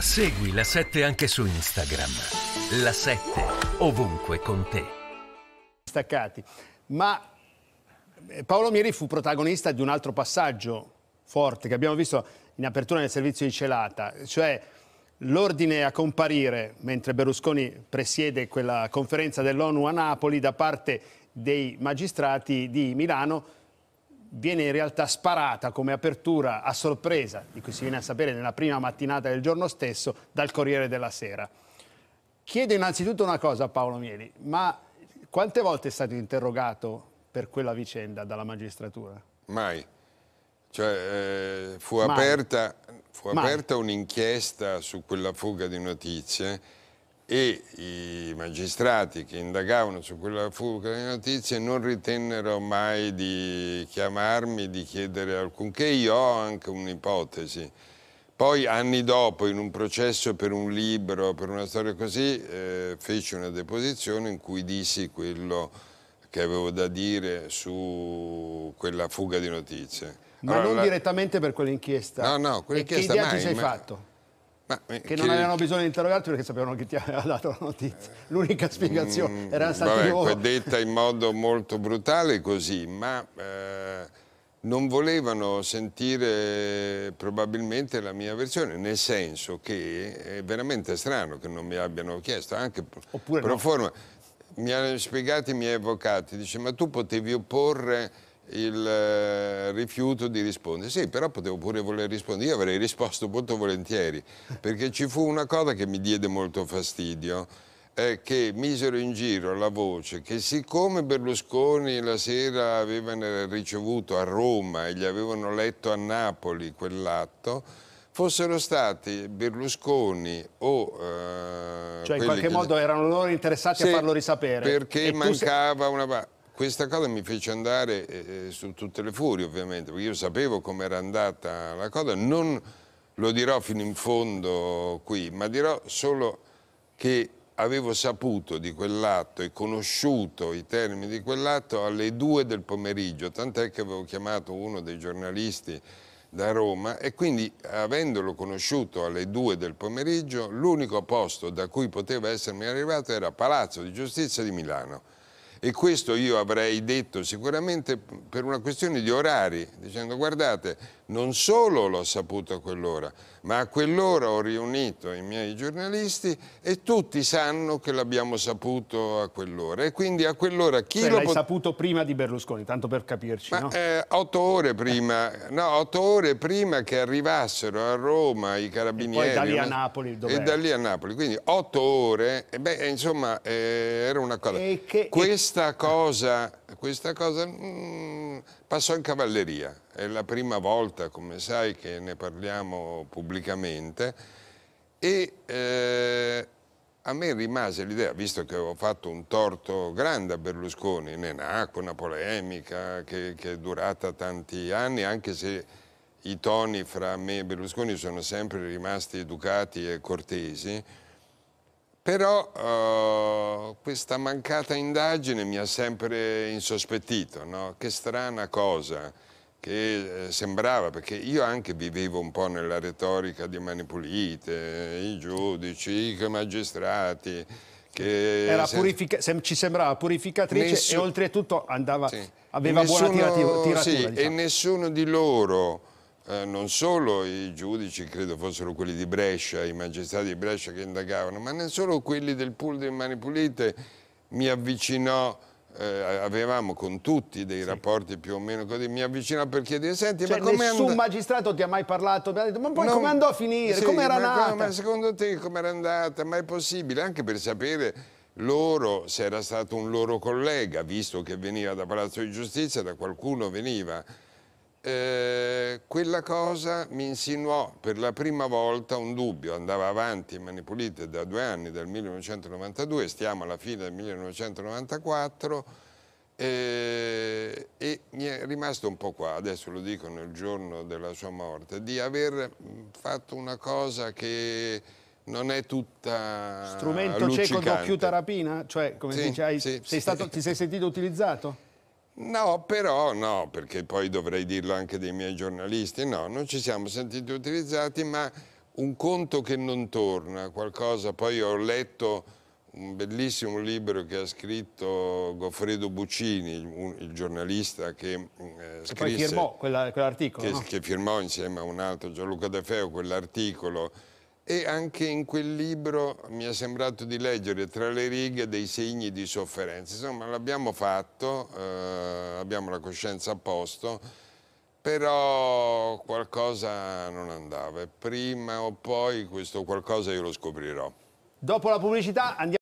Segui la 7 anche su Instagram. La 7 ovunque con te. Staccati. Ma eh, Paolo Mieri fu protagonista di un altro passaggio forte che abbiamo visto in apertura del servizio di Celata, cioè l'ordine a comparire mentre Berlusconi presiede quella conferenza dell'ONU a Napoli da parte dei magistrati di Milano viene in realtà sparata come apertura a sorpresa, di cui si viene a sapere nella prima mattinata del giorno stesso, dal Corriere della Sera. Chiedo innanzitutto una cosa a Paolo Mieli, ma quante volte è stato interrogato per quella vicenda dalla magistratura? Mai. Cioè, eh, fu, Mai. Aperta, fu aperta un'inchiesta su quella fuga di notizie e i magistrati che indagavano su quella fuga di notizie non ritennero mai di chiamarmi, di chiedere alcunché. Io ho anche un'ipotesi. Poi anni dopo, in un processo per un libro, per una storia così, eh, feci una deposizione in cui dissi quello che avevo da dire su quella fuga di notizie. Ma allora, non la... direttamente per quell'inchiesta? No, no, quell'inchiesta mai. Che idea ti sei ma... fatto? Ma, eh, che, che, non avevano bisogno di interrogarti perché sapevano chi ti aveva dato la notizia. Eh, L'unica mm, spiegazione mm, era stata vabbè, ecco, detta in modo molto brutale così, ma eh, non volevano sentire eh, probabilmente la mia versione, nel senso che è veramente strano che non mi abbiano chiesto, anche Oppure pro no. forma. Mi hanno spiegato i miei avvocati, dice ma tu potevi opporre il eh, rifiuto di rispondere. Sì, però potevo pure voler rispondere, io avrei risposto molto volentieri, perché ci fu una cosa che mi diede molto fastidio, è che misero in giro la voce che siccome Berlusconi la sera aveva ricevuto a Roma e gli avevano letto a Napoli quell'atto, fossero stati Berlusconi o... Eh, cioè in qualche che... modo erano loro interessati sì, a farlo risapere. Perché e mancava sei... una... Questa cosa mi fece andare eh, eh, su tutte le furie ovviamente, perché io sapevo com'era andata la cosa, non lo dirò fino in fondo qui, ma dirò solo che avevo saputo di quell'atto e conosciuto i termini di quell'atto alle due del pomeriggio, tant'è che avevo chiamato uno dei giornalisti da Roma e quindi avendolo conosciuto alle due del pomeriggio l'unico posto da cui poteva essermi arrivato era Palazzo di Giustizia di Milano e questo io avrei detto sicuramente per una questione di orari, dicendo guardate non solo l'ho saputo a quell'ora, ma a quell'ora ho riunito i miei giornalisti e tutti sanno che l'abbiamo saputo a quell'ora. E quindi a quell'ora chi cioè, lo... L'hai saputo prima di Berlusconi, tanto per capirci, ma, no? eh, otto, ore prima, no, otto ore prima, che arrivassero a Roma i carabinieri. E poi da lì a Napoli, dov'è? E da lì a Napoli, quindi otto ore, e beh, insomma, eh, era una cosa. Che, Questa e... cosa questa cosa mm, passò in cavalleria, è la prima volta, come sai, che ne parliamo pubblicamente e eh, a me rimase l'idea, visto che avevo fatto un torto grande a Berlusconi, ne nacque una polemica che, che è durata tanti anni, anche se i toni fra me e Berlusconi sono sempre rimasti educati e cortesi, però uh, questa mancata indagine mi ha sempre insospettito, no? che strana cosa che eh, sembrava, perché io anche vivevo un po' nella retorica di mani pulite, i giudici, i magistrati. Che sem ci sembrava purificatrice e oltretutto andava, sì. aveva nessuno, buona tiratura. sì, diciamo. E nessuno di loro eh, non solo i giudici, credo fossero quelli di Brescia, i magistrati di Brescia che indagavano, ma non solo quelli del pool di mani pulite, mi avvicinò, eh, avevamo con tutti dei sì. rapporti più o meno così, mi avvicinò per chiedere, senti, cioè, ma come nessun and... magistrato ti ha mai parlato, ma poi no, come andò a finire, sì, come era ma, Ma secondo te come era andata, ma è possibile, anche per sapere loro, se era stato un loro collega, visto che veniva da Palazzo di Giustizia, da qualcuno veniva eh, quella cosa mi insinuò per la prima volta un dubbio, andava avanti in Mani Pulite da due anni, dal 1992, stiamo alla fine del 1994 eh, e mi è rimasto un po' qua, adesso lo dico nel giorno della sua morte, di aver mm, fatto una cosa che non è tutta Strumento luccicante. cieco d'occhio terapina? Cioè, come sì, dice, hai, sì, sei sì. Stato, ti sei sentito utilizzato? No, però no, perché poi dovrei dirlo anche dei miei giornalisti, no, non ci siamo sentiti utilizzati, ma un conto che non torna, qualcosa, poi ho letto un bellissimo libro che ha scritto Goffredo Buccini, un, il giornalista che eh, scrisse... Che poi firmò quell'articolo, quell no? Che firmò insieme a un altro, Gianluca De Feo, quell'articolo e anche in quel libro mi è sembrato di leggere tra le righe dei segni di sofferenza. Insomma, l'abbiamo fatto, eh, abbiamo la coscienza a posto, però qualcosa non andava. Prima o poi questo qualcosa io lo scoprirò. Dopo la pubblicità andiamo...